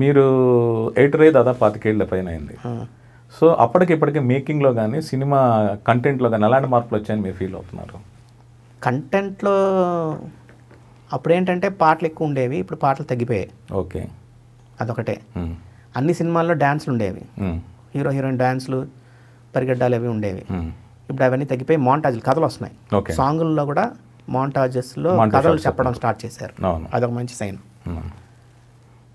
మీరు ఎయిటర్ అయ్యి దాదాపు పాతికేళ్ల పైన అయింది సో అప్పటికి ఇప్పటికే మేకింగ్లో కానీ సినిమా కంటెంట్లో కానీ ఎలాంటి మార్పులు వచ్చాయని మీరు ఫీల్ అవుతున్నారు కంటెంట్లో అప్పుడేంటంటే పాటలు ఎక్కువ ఉండేవి ఇప్పుడు పాటలు తగ్గిపోయాయి ఓకే అదొకటే అన్ని సినిమాల్లో డ్యాన్స్లు ఉండేవి హీరో హీరోయిన్ డ్యాన్స్లు పరిగెడ్డాలు అవి ఉండేవి ఇప్పుడు అవన్నీ తగ్గిపోయి మాంటాజ్లు కథలు వస్తున్నాయి సాంగుల్లో కూడా మాంటాజెస్లో కథలు చెప్పడం స్టార్ట్ చేశారు అదొక మంచి సైన్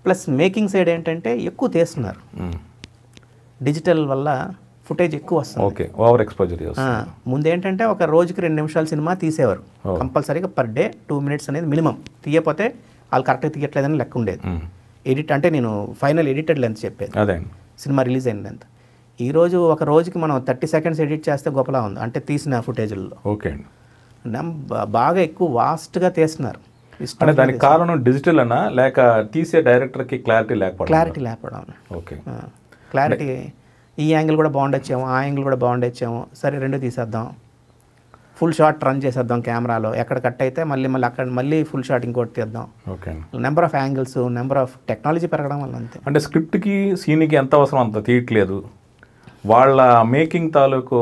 ప్లస్ మేకింగ్ సైడ్ ఏంటంటే ఎక్కువ తీస్తున్నారు డిజిటల్ వల్ల ఫుటేజ్ ఎక్కువ వస్తుంది ఓకే ఓవర్ ఎక్స్పోజర్ ముందు ఏంటంటే ఒక రోజుకి రెండు నిమిషాల సినిమా తీసేవారు కంపల్సరీగా పర్ డే టూ మినిట్స్ అనేది మినిమం తీయకపోతే వాళ్ళు కరెక్ట్గా తీయట్లేదని లెక్క ఉండేది ఎడిట్ అంటే నేను ఫైనల్ ఎడిటెడ్ లెంత్ చెప్పేది అదే సినిమా రిలీజ్ అయిన లెంత్ ఈ రోజు ఒక రోజుకి మనం థర్టీ సెకండ్స్ ఎడిట్ చేస్తే గొప్పలా ఉంది అంటే తీసిన ఫుటేజ్లో ఓకే బాగా ఎక్కువ వాస్ట్గా తీస్తున్నారు అంటే దానికి కారణం డిజిటల్ అన్నా లేక తీసే డైరెక్టర్కి క్లారిటీ లేకపోవడం క్లారిటీ లేకపోవడం ఓకే క్లారిటీ ఈ యాంగిల్ కూడా బాగుండొచ్చాము ఆ యాంగిల్ కూడా బాగుండొచ్చాము సరే రెండు తీసేద్దాం ఫుల్ షాట్ రన్ చేసేద్దాం కెమెరాలో ఎక్కడ కట్ అయితే మళ్ళీ మళ్ళీ అక్కడ మళ్ళీ ఫుల్ షాట్ ఇంకోటి తీద్దాం okay number of angles number of technology పెరగడం వల్ల అంతే అంటే స్క్రిప్ట్కి సీన్కి ఎంత అవసరం అంత తీయట్లేదు వాళ్ళ మేకింగ్ తాలూకు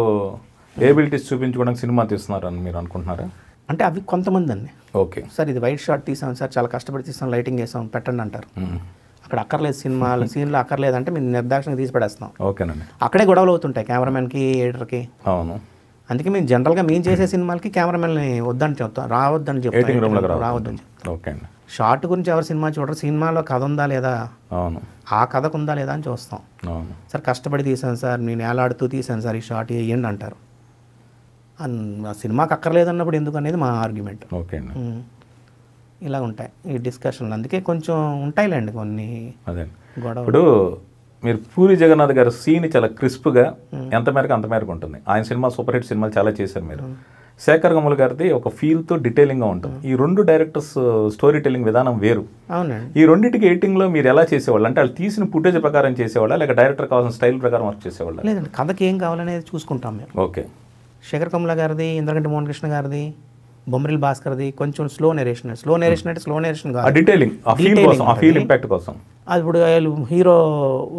ఏబిలిటీస్ చూపించుకోవడానికి సినిమా తీస్తున్నారని మీరు అనుకుంటున్నారా అంటే అవి కొంతమంది అండి ఓకే సార్ ఇది వైట్ షార్ట్ తీసాం సార్ చాలా కష్టపడి తీసాం లైటింగ్ వేసాం పెట్టండి అంటారు అక్కడ అక్కర్లేదు సినిమాలు సీన్లు అక్కర్లేదంటే మేము నిర్దాక్షణ తీసి పడేస్తాం ఓకేనండి అక్కడే గొడవలు అవుతుంటాయి కెమెరామెన్కి ఎడిటర్కి అవును అందుకే మేము జనరల్గా మేము చేసే సినిమాలకి కెమెరామెన్ని వద్దని చెప్తాం రావద్దని చెప్తాం రావద్దని ఓకే అండి షార్ట్ గురించి ఎవరు సినిమా చూడరు సినిమాలో కథ ఉందా లేదా అవును ఆ కథకు ఉందా లేదా అని చూస్తాం సార్ కష్టపడి తీసాను సార్ నేను ఏలాడుతూ తీసాను సార్ ఈ షార్ట్ వేయండి అంటారు సినిమాకి అక్కర్లేదన్నప్పుడు ఎందుకు అనేది మా ఆర్గ్యుమెంట్ ఓకే ఇలా ఉంటాయి ఈ డిస్కషన్లు అందుకే కొంచెం ఉంటాయిలేండి కొన్ని అదే గొడవ ఇప్పుడు మీరు పూరి జగన్నాథ్ గారు సీన్ చాలా క్రిస్ప్గా ఎంత మేరకు అంత మేరకు ఉంటుంది ఆయన సినిమా సూపర్ హిట్ సినిమాలు చాలా చేశారు మీరు శేఖర్ గమ్ముల గారిది ఒక ఫీల్తో డిటైలింగ్గా ఉంటుంది ఈ రెండు డైరెక్టర్స్ స్టోరీ టెల్లింగ్ విధానం వేరు ఈ రెండింటికి ఎయిటింగ్లో మీరు ఎలా చేసేవాళ్ళు అంటే వాళ్ళు తీసిన ఫుటేజ్ ప్రకారం చేసేవాళ్ళ లేక డైరెక్టర్ కావాల్సిన స్టైల్ ప్రకారం వర్క్ చేసేవాళ్ళు లేదండి కథకి ఏం కావాలనేది చూసుకుంటాం మేము ఓకే శేఖర్ కమల గారిది ఇంద్రగంటి మోహన్ కృష్ణ గారిది బొమ్మరిల్ భాస్కర్ది కొంచెం స్లో నెరేషన్ స్లో నెరేషన్ అంటే స్లో నెరేషన్ ఫీల్ ఇంపాక్ట్ కోసం అది ఇప్పుడు హీరో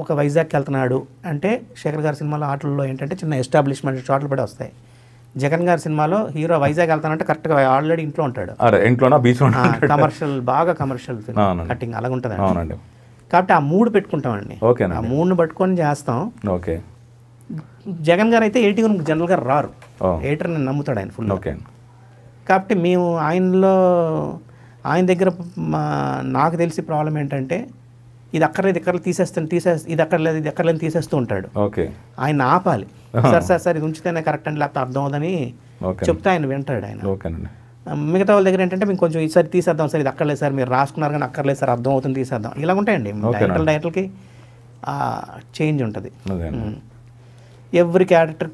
ఒక వైజాగ్కి వెళ్తున్నాడు అంటే శేఖర్ గారి సినిమాలో ఆటల్లో ఏంటంటే చిన్న ఎస్టాబ్లిష్మెంట్ షాట్లు పడి వస్తాయి జగన్ గారి సినిమాలో హీరో వైజాగ్ వెళ్తానంటే కరెక్ట్గా ఆల్రెడీ ఇంట్లో ఉంటాడు కమర్షియల్ బాగా కమర్షియల్ కట్టింగ్ అలాగ ఉంటుంది కాబట్టి ఆ మూడు పెట్టుకుంటామండి ఆ మూడుని పట్టుకొని చేస్తాం ఓకే జగన్ గారు అయితే ఎయిటీ గురించి జనరల్గా రారు ఎయిటర్ నేను నమ్ముతాడు ఆయన ఫుల్ ఓకే కాబట్టి మేము ఆయనలో ఆయన దగ్గర నాకు తెలిసి ప్రాబ్లం ఏంటంటే ఇది అక్కర్లేదు ఇక్కడ తీసేస్తాను తీసే ఇది అక్కర్లేదు ఇది అక్కర్లేదు తీసేస్తూ ఉంటాడు ఓకే ఆయన ఆపాలి సార్ సార్ సార్ ఇది ఉంచితేనే కరెక్ట్ అని లేకపోతే అర్థం అవుదని చెప్తే ఆయన వింటాడు ఆయన మిగతా వాళ్ళ దగ్గర ఏంటంటే మేము కొంచెం ఈసారి తీసేద్దాం సార్ ఇది అక్కర్లేదు సార్ మీరు రాసుకున్నారు కానీ అక్కర్లేదు సార్ అర్థం అవుతుంది తీసేద్దాం ఇలా ఉంటాయండి డైరెక్టర్ డైరెక్టర్కి చేంజ్ ఉంటుంది ఎవ్రీ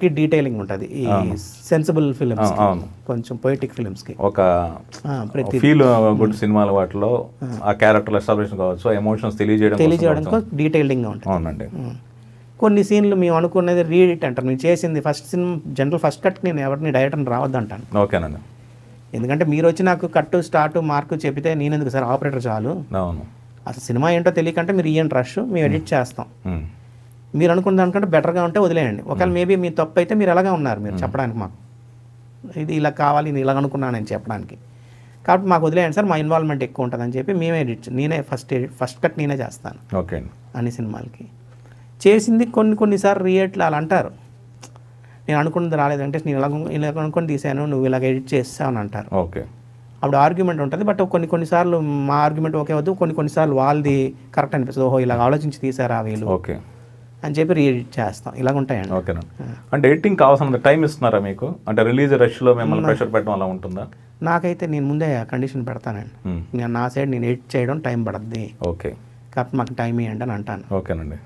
కి డీటెయిలింగ్ ఉంటుంది ఈ సెన్సిబుల్ ఫిలిమ్స్ కొంచెం పొయిటిక్ కి ఒక ప్రతి ఫీల్ గుడ్ సినిమాల వాటిలో ఆ క్యారెక్టర్ ఎస్టాబ్లిషన్ కావచ్చు ఎమోషన్స్ తెలియజేయడం తెలియజేయడానికి డీటెయిలింగ్గా ఉంటుంది అవునండి కొన్ని సీన్లు మేము అనుకున్నది రీడిట్ అంటారు మేము చేసింది first cinema general first cut నేను ఎవరిని డైరెక్టర్ని రావద్దు అంటాను ఓకేనండి ఎందుకంటే మీరు వచ్చి నాకు కట్టు స్టార్ట్ మార్కు చెప్పితే నేను ఎందుకు సార్ ఆపరేటర్ చాలు అవును అసలు సినిమా ఏంటో తెలియకంటే మీరు ఇయ్యండి రష్ మేము ఎడిట్ చేస్తాం మీరు అనుకున్న దానికంటే బెటర్గా ఉంటే వదిలేయండి ఒకవేళ మేబీ మీ తప్పు అయితే మీరు ఎలాగా ఉన్నారు మీరు చెప్పడానికి మాకు ఇది ఇలా కావాలి నేను ఇలాగ అనుకున్నాను అని చెప్పడానికి కాబట్టి మాకు వదిలేయండి సార్ మా ఇన్వాల్వ్మెంట్ ఎక్కువ ఉంటుందని చెప్పి మేమే ఎడిట్ నేనే ఫస్ట్ ఎడిట్ ఫస్ట్ కట్ నేనే చేస్తాను ఓకే అన్ని సినిమాలకి చేసింది కొన్ని కొన్నిసార్లు రియేట్లు అలా అంటారు నేను అనుకున్నది రాలేదంటే నేను ఇలా ఇలా అనుకుని తీసాను నువ్వు ఇలాగ ఎడిట్ చేస్తావు అని అంటారు ఓకే అప్పుడు ఆర్గ్యుమెంట్ ఉంటుంది బట్ కొన్ని కొన్నిసార్లు మా ఆర్గ్యుమెంట్ ఓకే వద్దు కొన్ని కొన్నిసార్లు వాళ్ళది కరెక్ట్ అనిపిస్తుంది ఓహో ఇలా ఆలోచించి తీసారా వీళ్ళు ఓకే అని చెప్పి రీడ్ చేస్తాం ఇలా ఉంటాయండి ఓకేనండి అంటే ఎడిటింగ్ కావాల్సినంత టైం ఇస్తున్నారా మీకు అంటే రిలీజ్ రష్లో మిమ్మల్ని ప్రెషర్ పెట్టడం అలా ఉంటుందా నాకైతే నేను ముందే కండిషన్ పెడతానండి నేను నా సైడ్ నేను ఎడిట్ చేయడం టైం పడద్ది ఓకే కాబట్టి మాకు టైం ఇవ్వండి అని అంటాను ఓకేనండి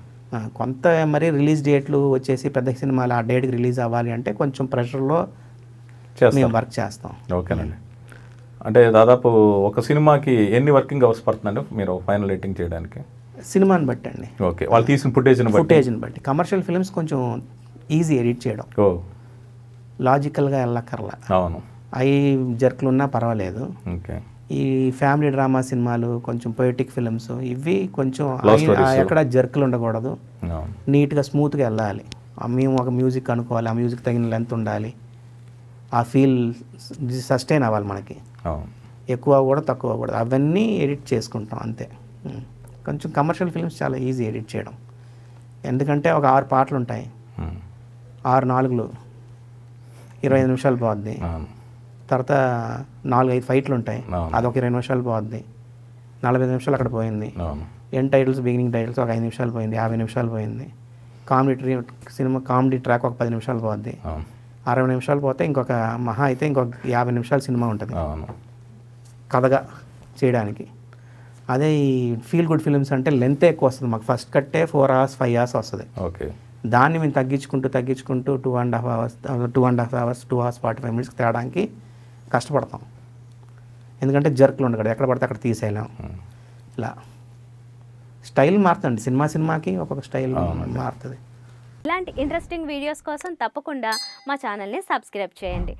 కొంత మరి రిలీజ్ డేట్లు వచ్చేసి పెద్ద సినిమాలు ఆ డేట్కి రిలీజ్ అవ్వాలి అంటే కొంచెం ప్రెషర్లో మేము వర్క్ చేస్తాం ఓకేనండి అంటే దాదాపు ఒక సినిమాకి ఎన్ని వర్కింగ్ అవర్స్ పడుతుందండి మీరు ఫైనల్ ఎడిటింగ్ చేయడానికి సినిమాని బట్టి అండి ఓకే వాళ్ళు తీసిన ఫుటేజ్ ఫుటేజ్ని బట్టి కమర్షియల్ ఫిల్మ్స్ కొంచెం ఈజీ ఎడిట్ చేయడం లాజికల్గా వెళ్ళక్కర్లా అవును అవి జర్క్లు ఉన్నా పర్వాలేదు ఓకే ఈ ఫ్యామిలీ డ్రామా సినిమాలు కొంచెం పొయిటిక్ ఫిల్మ్స్ ఇవి కొంచెం ఎక్కడ జర్కులు ఉండకూడదు నీట్గా స్మూత్గా వెళ్ళాలి మేము ఒక మ్యూజిక్ అనుకోవాలి ఆ మ్యూజిక్ తగిన లెంత్ ఉండాలి ఆ ఫీల్ సస్టైన్ అవ్వాలి మనకి ఎక్కువ కూడా తక్కువ కూడా అవన్నీ ఎడిట్ చేసుకుంటాం అంతే కొంచెం కమర్షియల్ ఫిల్మ్స్ చాలా ఈజీ ఎడిట్ చేయడం ఎందుకంటే ఒక ఆరు పాటలు ఉంటాయి hmm. ఆరు నాలుగులు ఇరవై ఐదు నిమిషాలు పోద్ది తర్వాత నాలుగు ఐదు ఫైట్లు ఉంటాయి అదొక ఇరవై నిమిషాలు పోద్ది నలభై నిమిషాలు అక్కడ పోయింది ఎన్ టైటిల్స్ బిగినింగ్ టైటిల్స్ ఒక ఐదు నిమిషాలు పోయింది యాభై నిమిషాలు పోయింది కామెడీ ట్రీ సినిమా కామెడీ ట్రాక్ ఒక పది నిమిషాలు పోద్ది అరవై నిమిషాలు పోతే ఇంకొక మహా అయితే ఇంకొక యాభై నిమిషాల సినిమా ఉంటుంది కథగా చేయడానికి అదే ఈ ఫీల్ గుడ్ ఫిలిమ్స్ అంటే లెంత్ ఎక్కువ వస్తుంది మాకు ఫస్ట్ కట్టే ఫోర్ అవర్స్ ఫైవ్ అవర్స్ వస్తుంది ఓకే దాన్ని మేము తగ్గించుకుంటూ తగ్గించుకుంటూ two and half hours two and half hours two hours forty five minutes తేడానికి కష్టపడతాం ఎందుకంటే జర్క్లు కదా ఎక్కడ పడితే అక్కడ తీసేయలేం ఇలా స్టైల్ మారుతుంది సినిమా సినిమాకి ఒక్కొక్క స్టైల్ మారుతుంది ఇలాంటి ఇంట్రెస్టింగ్ వీడియోస్ కోసం తప్పకుండా మా ఛానల్ని సబ్స్క్రైబ్ చేయండి